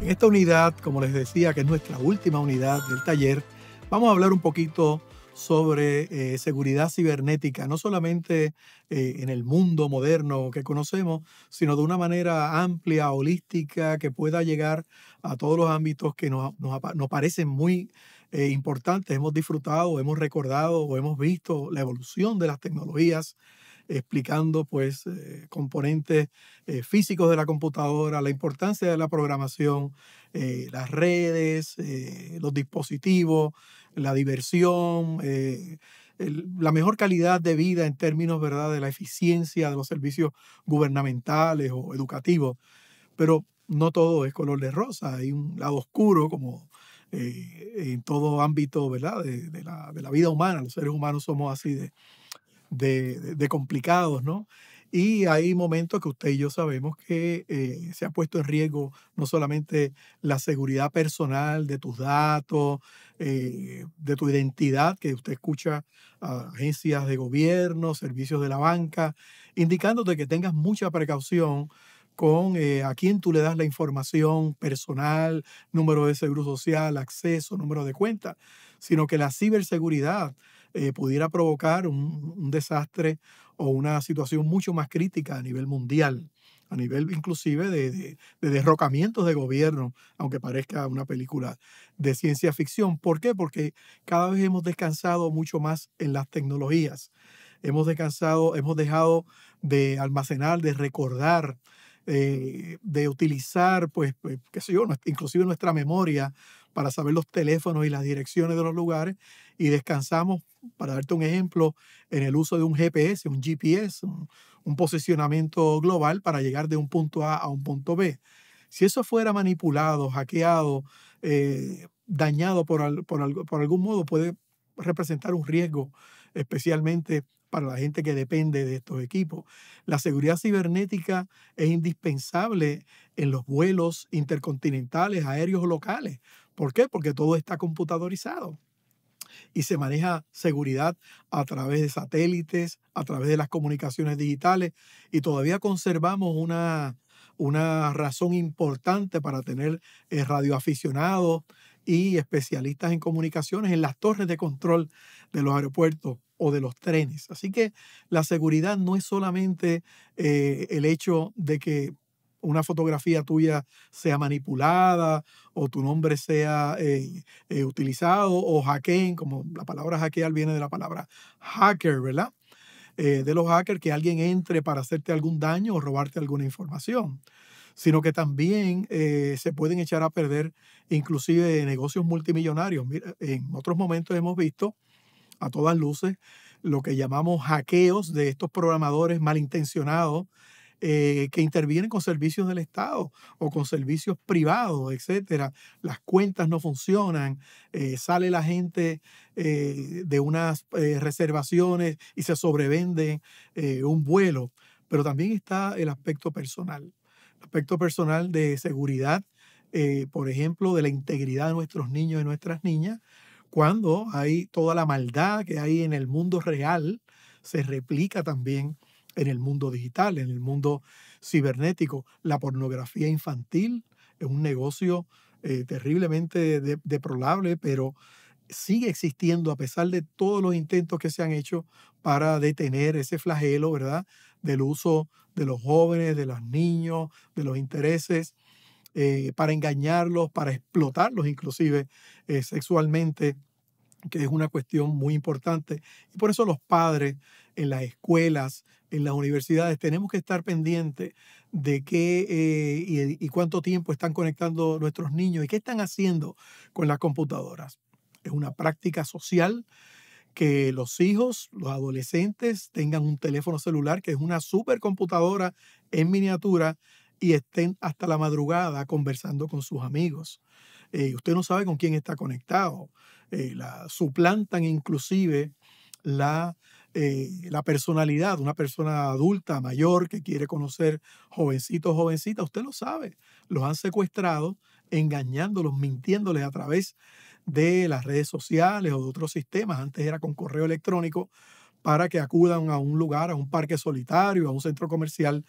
En esta unidad, como les decía, que es nuestra última unidad del taller, vamos a hablar un poquito sobre eh, seguridad cibernética, no solamente eh, en el mundo moderno que conocemos, sino de una manera amplia, holística, que pueda llegar a todos los ámbitos que nos, nos, nos parecen muy eh, importantes. Hemos disfrutado, hemos recordado o hemos visto la evolución de las tecnologías explicando pues eh, componentes eh, físicos de la computadora, la importancia de la programación, eh, las redes, los dispositivos, la diversión, la mejor calidad de vida en términos ¿verdad? de la eficiencia de los servicios gubernamentales o educativos. Pero no todo es color de rosa, hay un lado oscuro como en todo ámbito ¿verdad? la, de la vida humana, los seres humanos somos así de, de, de complicados, ¿no? Y hay momentos que usted y yo sabemos que eh, se ha puesto en riesgo no solamente la seguridad personal de tus datos, eh, de tu identidad, que usted escucha a agencias de gobierno, servicios de la banca, indicándote que tengas mucha precaución con eh, a quién tú le das la información personal, número de seguro social, acceso, número de cuenta, sino que la ciberseguridad eh, pudiera provocar un, desastre o una situación mucho más crítica a nivel mundial, a nivel inclusive de, de derrocamientos de gobierno, aunque parezca una película de ciencia ficción. ¿Por qué? Porque cada vez hemos descansado mucho más en las tecnologías hemos descansado, hemos dejado de almacenar, de recordar eh, de utilizar, pues, pues, qué sé yo, inclusive nuestra memoria para saber los teléfonos y las direcciones de los lugares y descansamos, para darte un ejemplo, en el uso de un GPS, un GPS, un, posicionamiento global para llegar de un punto A a un punto B. Si eso fuera manipulado, hackeado, eh, dañado por, por, por algún modo, puede representar un riesgo, especialmente para la gente que depende de estos equipos. La seguridad cibernética es indispensable en los vuelos intercontinentales, aéreos locales. ¿Por qué? Porque todo está computadorizado y se maneja seguridad a través de satélites, a través de las comunicaciones digitales y todavía conservamos una, una razón importante para tener eh, radioaficionados y especialistas en comunicaciones en las torres de control de los aeropuertos o de los trenes. Así que la seguridad no es solamente eh, el hecho de que una fotografía tuya sea manipulada o tu nombre sea eh, eh, utilizado o hackeen, como la palabra hackear viene de la palabra hacker, ¿verdad? de los hackers, que alguien entre para hacerte algún daño o robarte alguna información sino que también se pueden echar a perder inclusive negocios multimillonarios. en otros momentos hemos visto a todas luces lo que llamamos hackeos de estos programadores malintencionados eh, que intervienen con servicios del Estado o con servicios privados, etc. Las cuentas no funcionan, eh, sale la gente eh, de unas reservaciones y se sobrevende un vuelo. Pero también está el aspecto personal, el aspecto personal de seguridad, por ejemplo, de la integridad de nuestros niños y nuestras niñas, cuando hay toda la maldad que hay en el mundo real, se replica también en el mundo digital, en el mundo cibernético. La pornografía infantil es un negocio eh, terriblemente deprolable, pero sigue existiendo a pesar de todos los intentos que se han hecho para detener ese flagelo, ¿verdad? Del uso de los jóvenes, de los niños, de los intereses eh, para engañarlos, para explotarlos inclusive eh, sexualmente, que es una cuestión muy importante. Y por eso los padres en las escuelas, en las universidades, tenemos que estar pendientes de qué eh, y, y cuánto tiempo están conectando nuestros niños y qué están haciendo con las computadoras. Es una práctica social que los hijos, los adolescentes tengan un teléfono celular que es una supercomputadora en miniatura y estén hasta la madrugada conversando con sus amigos. Eh, usted no sabe con quién está conectado. Eh, la, suplantan inclusive la, personalidad eh, la personalidad, una persona adulta, mayor, que quiere conocer jovencitos, jovencita usted lo sabe, los han secuestrado, engañándolos, mintiéndoles a través de las redes sociales o de otros sistemas, antes era con correo electrónico, para que acudan a un lugar, a un parque solitario, a un centro comercial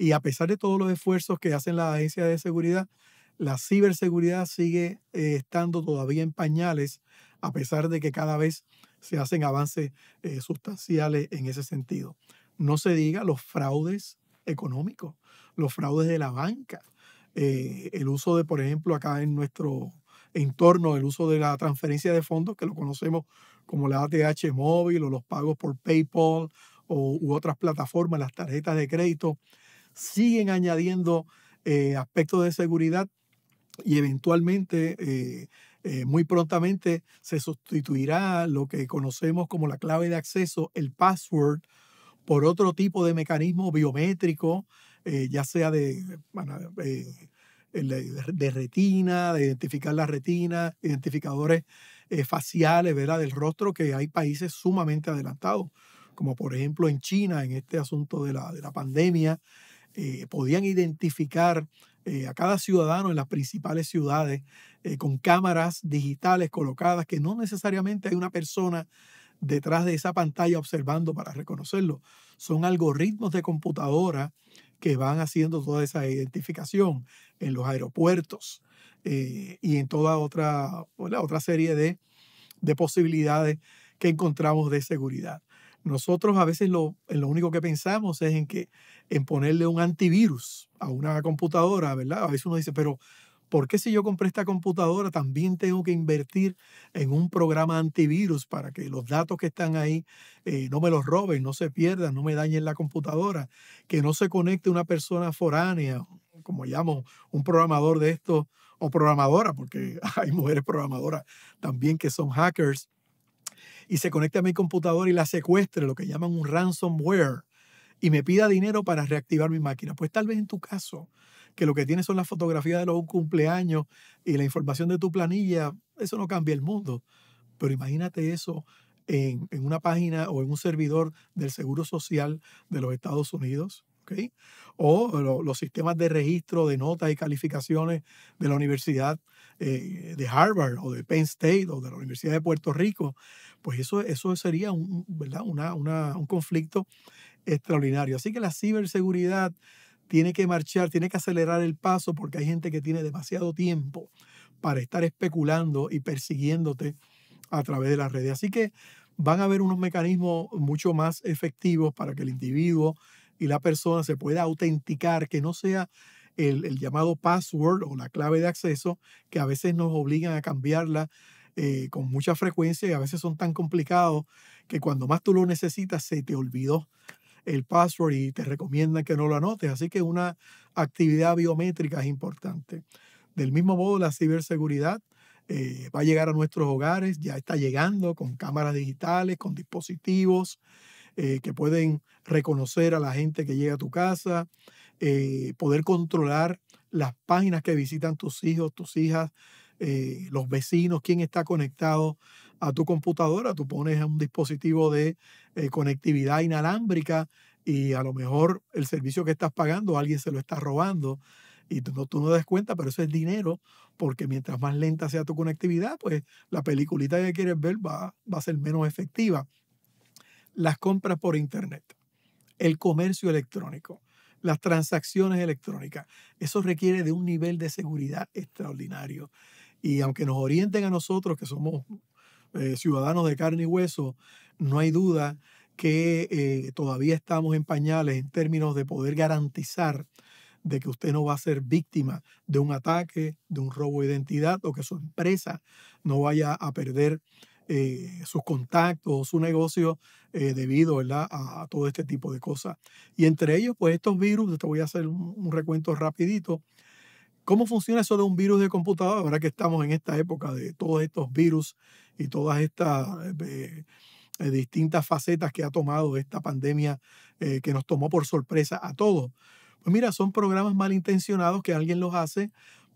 y a pesar de todos los esfuerzos que hacen las agencias de seguridad, la ciberseguridad sigue eh, estando todavía en pañales, a pesar de que cada vez se hacen avances eh, sustanciales en ese sentido. No se diga los fraudes económicos, los fraudes de la banca, eh, el uso de, por ejemplo, acá en nuestro entorno, el uso de la transferencia de fondos, que lo conocemos como la ATH móvil o los pagos por PayPal o, u otras plataformas, las tarjetas de crédito, siguen añadiendo eh, aspectos de seguridad y eventualmente, eh, eh, muy prontamente, se sustituirá lo que conocemos como la clave de acceso, el password, por otro tipo de mecanismo biométrico, ya sea de, de retina, de identificar la retina, identificadores faciales, ¿verdad? Del rostro, que hay países sumamente adelantados, como por ejemplo en China, en este asunto de la, de la pandemia, eh, podían identificar eh, a cada ciudadano en las principales ciudades eh, con cámaras digitales colocadas, que no necesariamente hay una persona detrás de esa pantalla observando para reconocerlo. Son algoritmos de computadora que van haciendo toda esa identificación en los aeropuertos y en toda otra, otra serie de posibilidades que encontramos de seguridad. Nosotros a veces eh, lo, único que pensamos es en que en ponerle un antivirus a una computadora, ¿verdad? A veces uno dice, pero ¿por qué si yo compré esta computadora también tengo que invertir en un programa antivirus para que los datos que están ahí eh, no me los roben, no se pierdan, no me dañen la computadora, que no se conecte una persona foránea, como llamo, un programador de esto o programadora, porque hay mujeres programadoras también que son hackers y se conecte a mi computador y la secuestre, lo que llaman un ransomware, y me pida dinero para reactivar mi máquina. Pues tal vez en tu caso, que lo que tienes son las fotografías de los cumpleaños y la información de tu planilla, eso no cambia el mundo. Pero imagínate eso en, en una página o en un servidor del Seguro Social de los Estados Unidos o eh, los sistemas de registro de notas y calificaciones de la Universidad eh, de Harvard o de Penn State o de la Universidad de Puerto Rico, pues eso, eso sería un, ¿verdad? Una, un conflicto extraordinario. Así que la ciberseguridad tiene que marchar, tiene que acelerar el paso porque hay gente que tiene demasiado tiempo para estar especulando y persiguiéndote a través de las redes. Así que van a haber unos mecanismos mucho más efectivos para que el individuo, y la persona se pueda autenticar, que no sea el, llamado password o la clave de acceso, que a veces nos obligan a cambiarla eh, con mucha frecuencia y a veces son tan complicados que cuando más tú lo necesitas se te olvidó el password y te recomiendan que no lo anotes. Así que una actividad biométrica es importante. Del mismo modo, la ciberseguridad eh, va a llegar a nuestros hogares, ya está llegando con cámaras digitales, con dispositivos eh, que pueden reconocer a la gente que llega a tu casa, eh, poder controlar las páginas que visitan tus hijos, tus hijas, eh, los vecinos, quién está conectado a tu computadora. Tú pones un dispositivo de conectividad inalámbrica y a lo mejor el servicio que estás pagando alguien se lo está robando y tú no, te das cuenta, pero eso es dinero, porque mientras más lenta sea tu conectividad, pues la peliculita que quieres ver va a ser menos efectiva las compras por Internet, el comercio electrónico, las transacciones electrónicas. Eso requiere de un nivel de seguridad extraordinario. Y aunque nos orienten a nosotros, que somos eh, ciudadanos de carne y hueso, no hay duda que eh, todavía estamos en pañales en términos de poder garantizar de que usted no va a ser víctima de un ataque, de un robo de identidad o que su empresa no vaya a perder eh, sus contactos, su negocio eh, debido A, todo este tipo de cosas. Y entre ellos, pues estos virus, te voy a hacer un, recuento rapidito. ¿Cómo funciona eso de un virus de computadora? Ahora que estamos en esta época de todos estos virus y todas estas eh, distintas facetas que ha tomado esta pandemia que nos tomó por sorpresa a todos. Pues mira, son programas malintencionados que alguien los hace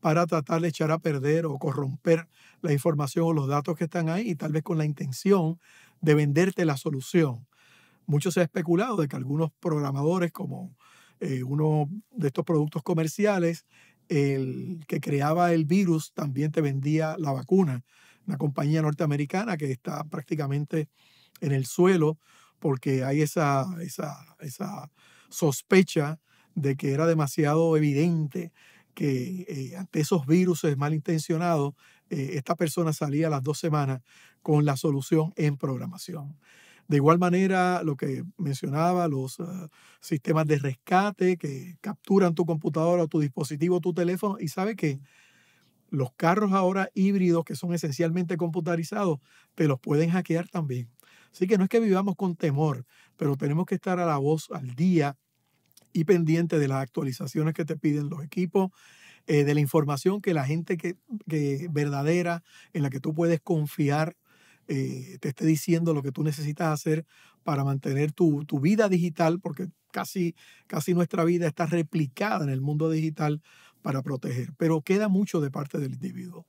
para tratar de echar a perder o corromper la información o los datos que están ahí, y tal vez con la intención de venderte la solución. Mucho se ha especulado de que algunos programadores, como eh, uno de estos productos comerciales, el que creaba el virus también te vendía la vacuna. Una compañía norteamericana que está prácticamente en el suelo porque hay esa, esa, esa sospecha de que era demasiado evidente eh, ante esos virus malintencionados, eh, esta persona salía a las dos semanas con la solución en programación. De igual manera, lo que mencionaba, los ah, sistemas de rescate que capturan tu computadora tu dispositivo, tu teléfono, y sabe que los carros ahora híbridos, que son esencialmente computarizados, te los pueden hackear también. Así que no es que vivamos con temor, pero tenemos que estar a la voz al día y pendiente de las actualizaciones que te piden los equipos, eh, de la información que la gente que, verdadera, en la que tú puedes confiar, eh, te esté diciendo lo que tú necesitas hacer para mantener tu, tu, vida digital, porque casi, casi nuestra vida está replicada en el mundo digital para proteger. Pero queda mucho de parte del individuo.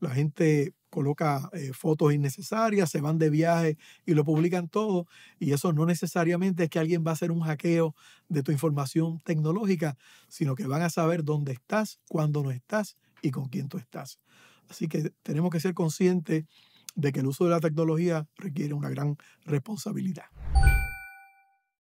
La gente coloca eh, fotos innecesarias, se van de viaje y lo publican todo. Y eso no necesariamente es que alguien va a hacer un hackeo de tu información tecnológica, sino que van a saber dónde estás, cuándo no estás y con quién tú estás. Así que tenemos que ser conscientes de que el uso de la tecnología requiere una gran responsabilidad.